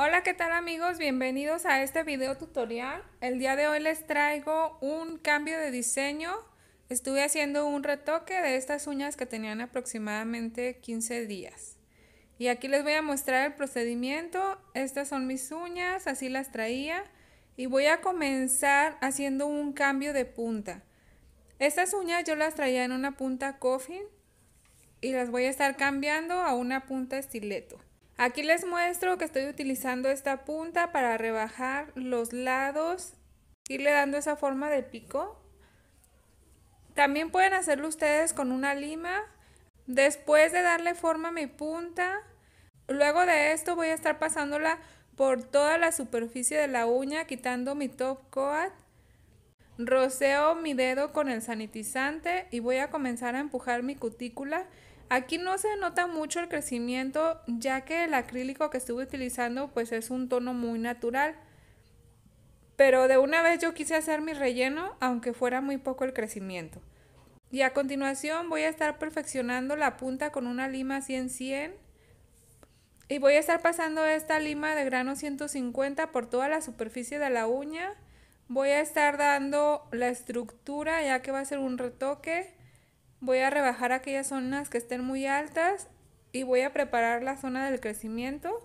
Hola, ¿qué tal amigos? Bienvenidos a este video tutorial. El día de hoy les traigo un cambio de diseño. Estuve haciendo un retoque de estas uñas que tenían aproximadamente 15 días. Y aquí les voy a mostrar el procedimiento. Estas son mis uñas, así las traía. Y voy a comenzar haciendo un cambio de punta. Estas uñas yo las traía en una punta coffin y las voy a estar cambiando a una punta estileto. Aquí les muestro que estoy utilizando esta punta para rebajar los lados, irle dando esa forma de pico. También pueden hacerlo ustedes con una lima. Después de darle forma a mi punta, luego de esto voy a estar pasándola por toda la superficie de la uña, quitando mi top coat. Roceo mi dedo con el sanitizante y voy a comenzar a empujar mi cutícula Aquí no se nota mucho el crecimiento ya que el acrílico que estuve utilizando pues es un tono muy natural. Pero de una vez yo quise hacer mi relleno aunque fuera muy poco el crecimiento. Y a continuación voy a estar perfeccionando la punta con una lima 100-100 y voy a estar pasando esta lima de grano 150 por toda la superficie de la uña. Voy a estar dando la estructura ya que va a ser un retoque Voy a rebajar aquellas zonas que estén muy altas y voy a preparar la zona del crecimiento.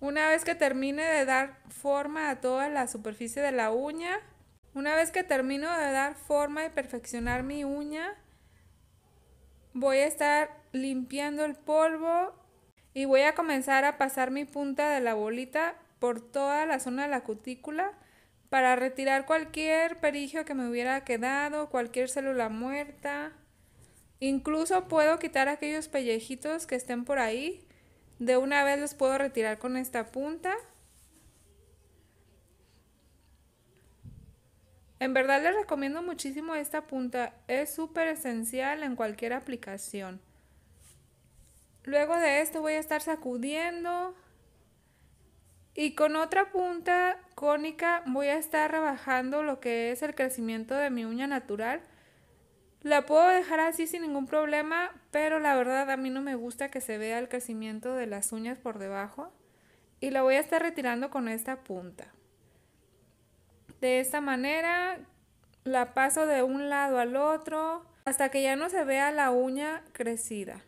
Una vez que termine de dar forma a toda la superficie de la uña, una vez que termino de dar forma y perfeccionar mi uña, voy a estar limpiando el polvo y voy a comenzar a pasar mi punta de la bolita por toda la zona de la cutícula para retirar cualquier perigio que me hubiera quedado, cualquier célula muerta. Incluso puedo quitar aquellos pellejitos que estén por ahí. De una vez los puedo retirar con esta punta. En verdad les recomiendo muchísimo esta punta, es súper esencial en cualquier aplicación. Luego de esto voy a estar sacudiendo y con otra punta cónica voy a estar rebajando lo que es el crecimiento de mi uña natural. La puedo dejar así sin ningún problema, pero la verdad a mí no me gusta que se vea el crecimiento de las uñas por debajo. Y la voy a estar retirando con esta punta. De esta manera la paso de un lado al otro hasta que ya no se vea la uña crecida.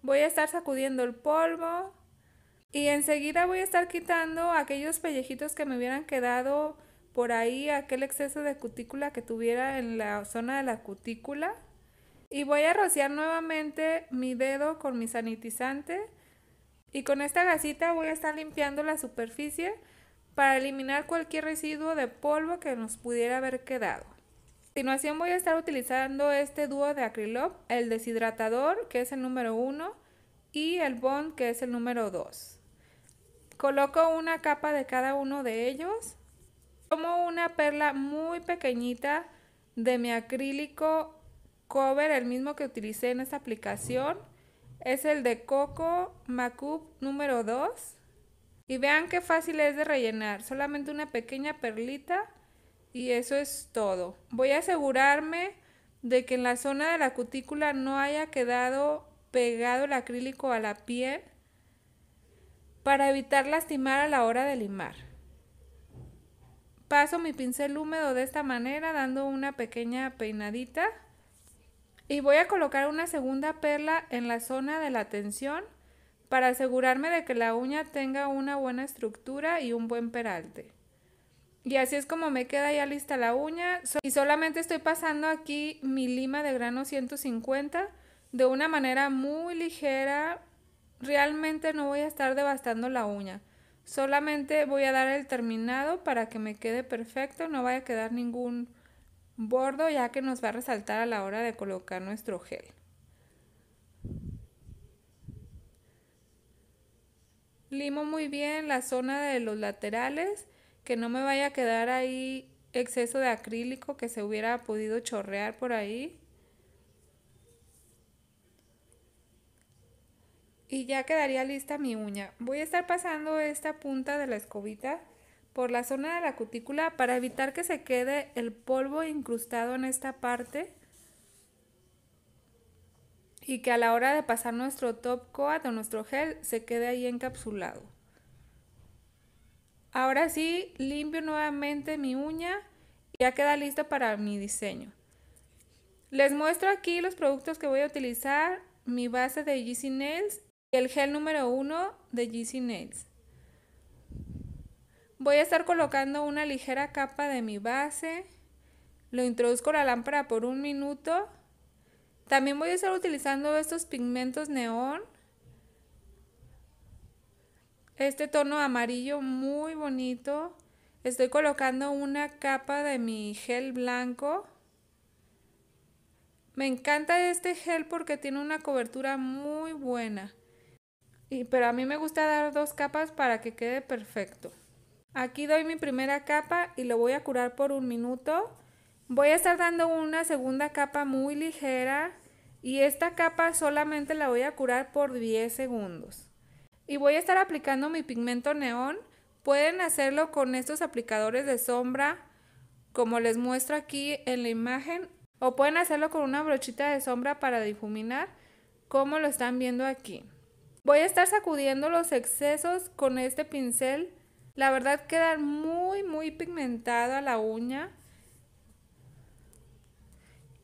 Voy a estar sacudiendo el polvo y enseguida voy a estar quitando aquellos pellejitos que me hubieran quedado por ahí, aquel exceso de cutícula que tuviera en la zona de la cutícula. Y voy a rociar nuevamente mi dedo con mi sanitizante. Y con esta gasita voy a estar limpiando la superficie para eliminar cualquier residuo de polvo que nos pudiera haber quedado. A continuación voy a estar utilizando este dúo de acrilop, el deshidratador que es el número 1 y el bond que es el número 2. Coloco una capa de cada uno de ellos. Tomo una perla muy pequeñita de mi acrílico cover, el mismo que utilicé en esta aplicación. Es el de Coco Macup número 2. Y vean qué fácil es de rellenar. Solamente una pequeña perlita y eso es todo. Voy a asegurarme de que en la zona de la cutícula no haya quedado pegado el acrílico a la piel para evitar lastimar a la hora de limar. Paso mi pincel húmedo de esta manera dando una pequeña peinadita y voy a colocar una segunda perla en la zona de la tensión para asegurarme de que la uña tenga una buena estructura y un buen peralte. Y así es como me queda ya lista la uña y solamente estoy pasando aquí mi lima de grano 150 de una manera muy ligera, Realmente no voy a estar devastando la uña. Solamente voy a dar el terminado para que me quede perfecto, no vaya a quedar ningún bordo ya que nos va a resaltar a la hora de colocar nuestro gel. Limo muy bien la zona de los laterales, que no me vaya a quedar ahí exceso de acrílico que se hubiera podido chorrear por ahí. y ya quedaría lista mi uña. Voy a estar pasando esta punta de la escobita por la zona de la cutícula para evitar que se quede el polvo incrustado en esta parte y que a la hora de pasar nuestro top coat o nuestro gel se quede ahí encapsulado. Ahora sí, limpio nuevamente mi uña y ya queda lista para mi diseño. Les muestro aquí los productos que voy a utilizar, mi base de GC Nails el gel número 1 de GC Nails. Voy a estar colocando una ligera capa de mi base. Lo introduzco la lámpara por un minuto. También voy a estar utilizando estos pigmentos neón. Este tono amarillo muy bonito. Estoy colocando una capa de mi gel blanco. Me encanta este gel porque tiene una cobertura muy buena pero a mí me gusta dar dos capas para que quede perfecto. Aquí doy mi primera capa y lo voy a curar por un minuto. Voy a estar dando una segunda capa muy ligera y esta capa solamente la voy a curar por 10 segundos. Y voy a estar aplicando mi pigmento neón. Pueden hacerlo con estos aplicadores de sombra como les muestro aquí en la imagen o pueden hacerlo con una brochita de sombra para difuminar como lo están viendo aquí. Voy a estar sacudiendo los excesos con este pincel. La verdad queda muy, muy pigmentada la uña.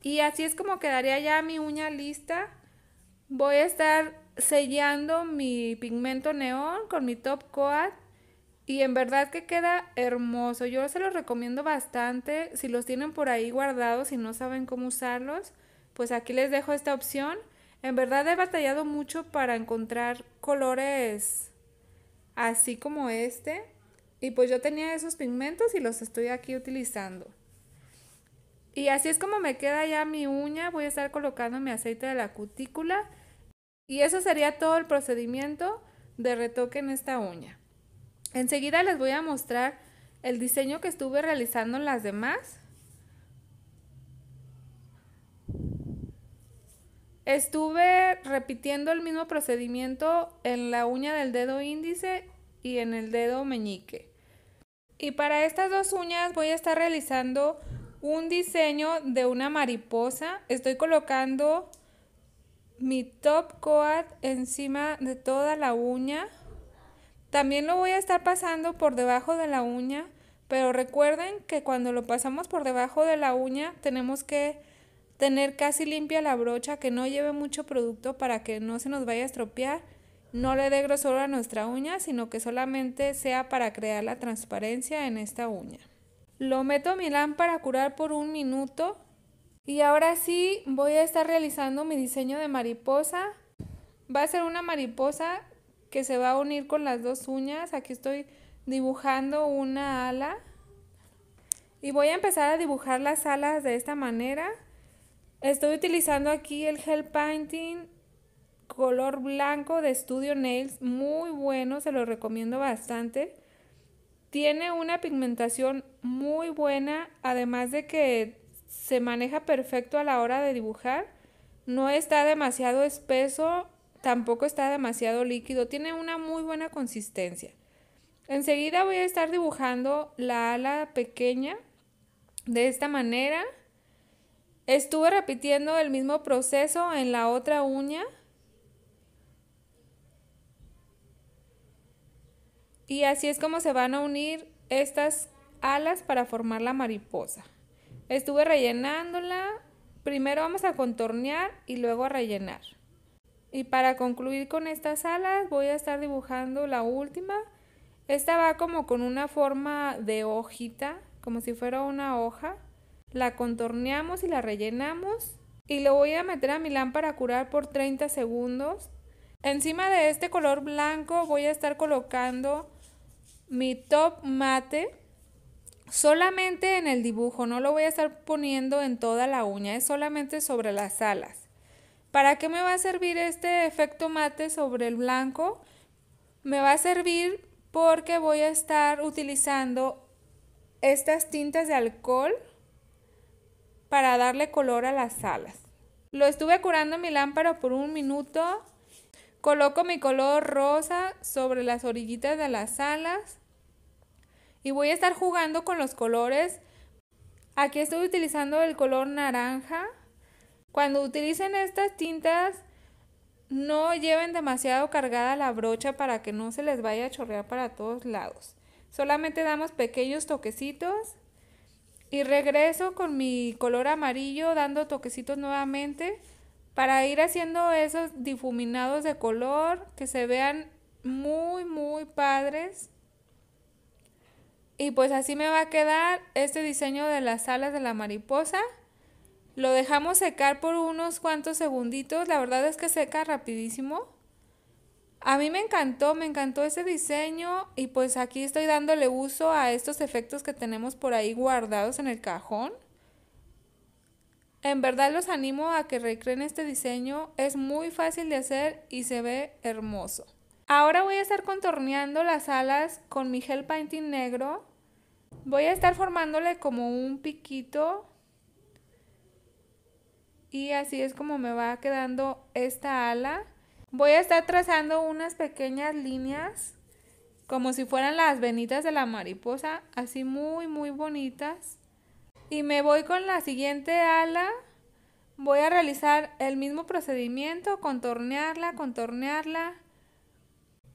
Y así es como quedaría ya mi uña lista. Voy a estar sellando mi pigmento neón con mi top coat. Y en verdad que queda hermoso. Yo se los recomiendo bastante. Si los tienen por ahí guardados y no saben cómo usarlos, pues aquí les dejo esta opción. En verdad he batallado mucho para encontrar colores así como este. Y pues yo tenía esos pigmentos y los estoy aquí utilizando. Y así es como me queda ya mi uña. Voy a estar colocando mi aceite de la cutícula. Y eso sería todo el procedimiento de retoque en esta uña. Enseguida les voy a mostrar el diseño que estuve realizando en las demás. Estuve repitiendo el mismo procedimiento en la uña del dedo índice y en el dedo meñique. Y para estas dos uñas voy a estar realizando un diseño de una mariposa. Estoy colocando mi top coat encima de toda la uña. También lo voy a estar pasando por debajo de la uña, pero recuerden que cuando lo pasamos por debajo de la uña tenemos que tener casi limpia la brocha, que no lleve mucho producto para que no se nos vaya a estropear, no le dé grosor a nuestra uña, sino que solamente sea para crear la transparencia en esta uña. Lo meto a mi lámpara a curar por un minuto y ahora sí voy a estar realizando mi diseño de mariposa. Va a ser una mariposa que se va a unir con las dos uñas. Aquí estoy dibujando una ala y voy a empezar a dibujar las alas de esta manera. Estoy utilizando aquí el Gel Painting color blanco de Studio Nails, muy bueno, se lo recomiendo bastante. Tiene una pigmentación muy buena, además de que se maneja perfecto a la hora de dibujar. No está demasiado espeso, tampoco está demasiado líquido, tiene una muy buena consistencia. Enseguida voy a estar dibujando la ala pequeña de esta manera. Estuve repitiendo el mismo proceso en la otra uña. Y así es como se van a unir estas alas para formar la mariposa. Estuve rellenándola. Primero vamos a contornear y luego a rellenar. Y para concluir con estas alas voy a estar dibujando la última. Esta va como con una forma de hojita, como si fuera una hoja la contorneamos y la rellenamos y lo voy a meter a mi lámpara curar por 30 segundos. Encima de este color blanco voy a estar colocando mi top mate solamente en el dibujo, no lo voy a estar poniendo en toda la uña, es solamente sobre las alas. ¿Para qué me va a servir este efecto mate sobre el blanco? Me va a servir porque voy a estar utilizando estas tintas de alcohol para darle color a las alas. Lo estuve curando mi lámpara por un minuto. Coloco mi color rosa sobre las orillitas de las alas. Y voy a estar jugando con los colores. Aquí estoy utilizando el color naranja. Cuando utilicen estas tintas, no lleven demasiado cargada la brocha para que no se les vaya a chorrear para todos lados. Solamente damos pequeños toquecitos y regreso con mi color amarillo dando toquecitos nuevamente para ir haciendo esos difuminados de color que se vean muy, muy padres. Y pues así me va a quedar este diseño de las alas de la mariposa. Lo dejamos secar por unos cuantos segunditos. La verdad es que seca rapidísimo. A mí me encantó, me encantó ese diseño y pues aquí estoy dándole uso a estos efectos que tenemos por ahí guardados en el cajón. En verdad los animo a que recreen este diseño, es muy fácil de hacer y se ve hermoso. Ahora voy a estar contorneando las alas con mi gel painting negro. Voy a estar formándole como un piquito. Y así es como me va quedando esta ala. Voy a estar trazando unas pequeñas líneas como si fueran las venitas de la mariposa, así muy muy bonitas. Y me voy con la siguiente ala. Voy a realizar el mismo procedimiento, contornearla, contornearla.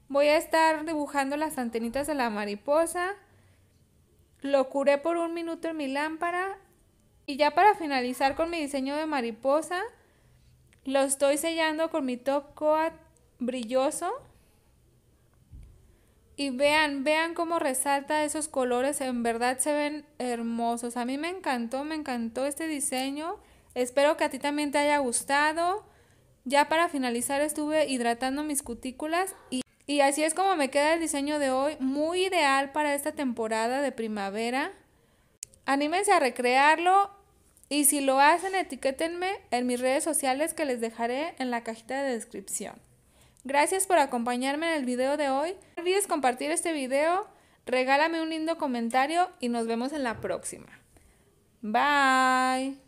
Voy a estar dibujando las antenitas de la mariposa. Lo curé por un minuto en mi lámpara. Y ya para finalizar con mi diseño de mariposa, lo estoy sellando con mi top coat brilloso. Y vean, vean cómo resalta esos colores, en verdad se ven hermosos. A mí me encantó, me encantó este diseño. Espero que a ti también te haya gustado. Ya para finalizar estuve hidratando mis cutículas y, y así es como me queda el diseño de hoy, muy ideal para esta temporada de primavera. Anímense a recrearlo y si lo hacen, etiquétenme en mis redes sociales que les dejaré en la cajita de descripción. Gracias por acompañarme en el video de hoy. No olvides compartir este video, regálame un lindo comentario y nos vemos en la próxima. Bye.